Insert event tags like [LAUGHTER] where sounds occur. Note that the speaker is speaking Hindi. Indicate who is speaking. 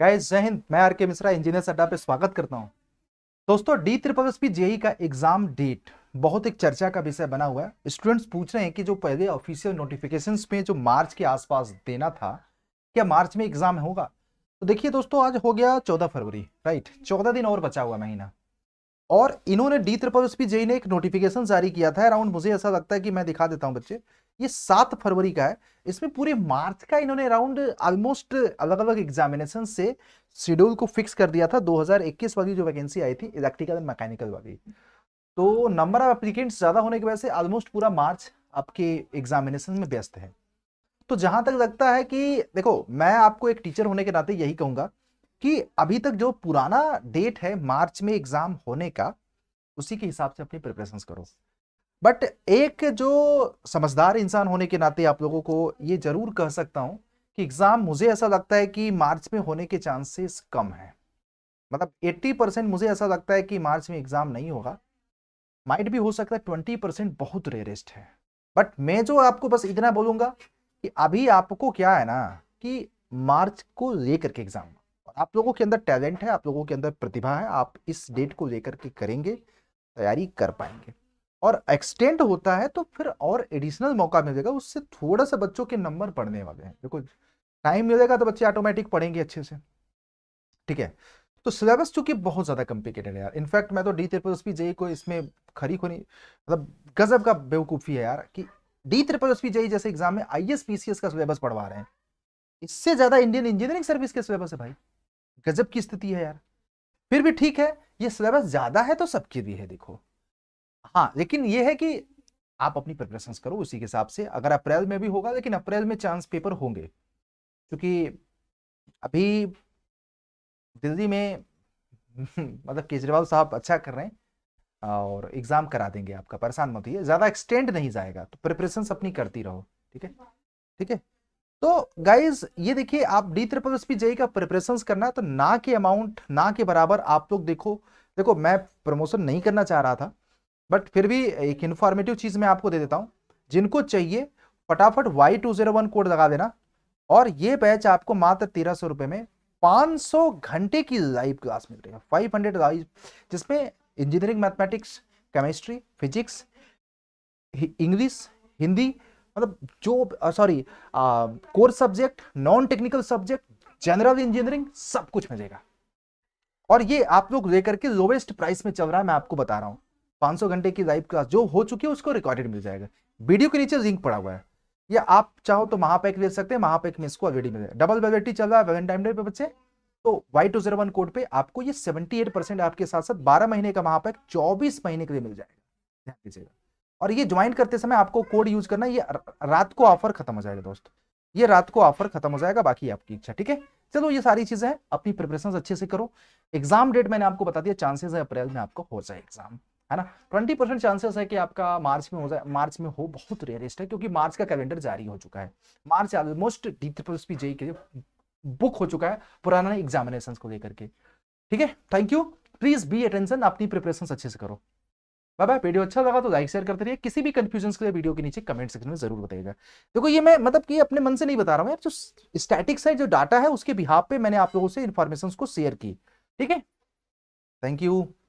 Speaker 1: गाइस जय हिंद मैं आर के मिश्रा इंजीनियर अड्डा पे स्वागत करता हूँ दोस्तों D triple S P JE का एग्जाम डेट बहुत एक चर्चा का विषय बना हुआ है स्टूडेंट्स पूछ रहे हैं कि जो पहले ऑफिशियल नोटिफिकेशन में जो मार्च के आसपास देना था क्या मार्च में एग्जाम होगा तो देखिए दोस्तों आज हो गया चौदह फरवरी राइट चौदह दिन और बचा हुआ महीना और इन्होंने डी त्रिपल एस जेई ने एक नोटिफिकेशन जारी किया था अराउंड मुझे ऐसा लगता है कि मैं दिखा देता हूं बच्चे ये सात फरवरी का है इसमें पूरे मार्च का इन्होंने अराउंड ऑलमोस्ट अलग अलग एग्जामिनेशन से शेड्यूल को फिक्स कर दिया था 2021 वाली जो वैकेंसी आई थी इलेक्ट्रिकल एंड मैकेनिकल वाली तो नंबर ऑफ एप्लीकेंट्स ज़्यादा होने की वजह से ऑलमोस्ट पूरा मार्च आपके एग्जामिनेशन में व्यस्त है तो जहां तक लगता है कि देखो मैं आपको एक टीचर होने के नाते यही कहूंगा कि अभी तक जो पुराना डेट है मार्च में एग्जाम होने का उसी के हिसाब से अपनी प्रिपरेशन करो बट एक जो समझदार इंसान होने के नाते आप लोगों को ये जरूर कह सकता हूं कि एग्जाम मुझे ऐसा लगता है कि मार्च में होने के चांसेस कम है मतलब 80 परसेंट मुझे ऐसा लगता है कि मार्च में एग्जाम नहीं होगा माइट भी हो सकता है 20 परसेंट बहुत रेरेस्ट है बट मैं जो आपको बस इतना बोलूंगा कि अभी आपको क्या है ना कि मार्च को लेकर के एग्जाम आप लोगों के अंदर टैलेंट है आप लोगों के अंदर प्रतिभा है आप इस डेट को लेकर के करेंगे तैयारी कर पाएंगे और एक्सटेंड होता है तो फिर और एडिशनल मौका मिलेगा उससे थोड़ा सा बच्चों के नंबर पढ़ने वाले हैं देखो टाइम मिलेगा तो बच्चे ऑटोमेटिक पढ़ेंगे अच्छे से ठीक है तो सिलेबस चूंकि बहुत ज़्यादा कॉम्प्लिकेटेड है यार इनफैक्ट मैं तो D triple S P JE को इसमें खरी खोनी मतलब गजब का बेवकूफ़ी है यार कि D triple S P JE जैसे एग्जाम में I S P C S का सिलेबस पढ़वा रहे हैं इससे ज़्यादा इंडियन इंजीनियरिंग सर्विस के सिलेबस है भाई गजब की स्थिति है यार फिर भी ठीक है ये सिलेबस ज्यादा है तो सबके लिए है देखो हाँ लेकिन ये है कि आप अपनी प्रिपरेशन करो उसी के हिसाब से अगर अप्रैल में भी होगा लेकिन अप्रैल में चांस पेपर होंगे क्योंकि अभी दिल्ली में [LAUGHS] मतलब केजरीवाल साहब अच्छा कर रहे हैं और एग्जाम करा देंगे आपका परेशान मत होइए ज़्यादा एक्सटेंड नहीं जाएगा तो प्रिपरेशन अपनी करती रहो ठीक है ठीक है तो गाइज ये देखिए आप D triple S P JE का प्रिपरेशन करना है तो ना के अमाउंट ना के बराबर आप लोग देखो देखो मैं प्रमोशन नहीं करना चाह रहा था बट फिर भी एक इन्फॉर्मेटिव चीज़ मैं आपको दे देता हूँ जिनको चाहिए फटाफट Y two zero one code लगा देना और ये बैच आपको मात्र तेरह सौ रुपये में पाँच सौ घंटे की लाइव क्लास मिल रही है फाइव हंड्रेड लाइव जिसमें engineering mathematics chemistry physics English Hindi मतलब जो sorry core subject non technical subject general engineering सब कुछ मिलेगा और ये आप लोग लेकर के लोवेस्ट प्राइस में चल रहा है मैं आपको बता रहा हूँ 500 घंटे की लाइव क्लास जो हो चुकी है उसको रिकॉर्डेड मिल जाएगा वीडियो के नीचे लिंक पड़ा हुआ है या आप चाहो तो महापैक ले सकते हैं महापैक में इसको ऑलरेडी मिल मिलेगा डबल वेलिटी चल रहा है पे बच्चे तो Y two zero one code पे आपको ये सेवेंटी एट परसेंट आपके साथ साथ बारह महीने का महापैक चौबीस महीने के लिए मिल जाएगा ध्यान दीजिएगा और ये ज्वाइन करते समय आपको कोड यूज करना ये रात को ऑफर खत्म हो जाएगा दोस्त ये रात को ऑफर खत्म हो जाएगा बाकी आपकी इच्छा ठीक है चलो ये सारी चीजें हैं अपनी प्रिपरेशन अच्छे से करो एग्जाम डेट मैंने आपको बता दिया चांसेस है अप्रैल में आपको हो जाए एग्जाम है ना ट्वेंटी परसेंट चांसेस है कि आपका मार्च में हो जाए मार्च में हो बहुत रेयरेस्ट है क्योंकि मार्च का कैलेंडर जारी हो चुका है March almost D triple P JE के बुक हो चुका है पुराना एग्जामिनेशन को लेकर के ठीक है thank you please be attention अपनी प्रिपरेशन अच्छे से करो बाय बाय वीडियो अच्छा लगा तो लाइक शेयर करते रहिए किसी भी कंफ्यूजन के लिए वीडियो के नीचे कमेंट सेक्शन में जरूर बताइएगा देखो ये मैं मतलब कि अपने मन से नहीं बता रहा हूँ जो स्टैटिक्स है जो डाटा है उसके बिहाव पे मैंने आप लोगों से इन्फॉर्मेशन को शेयर की ठीक है थैंक यू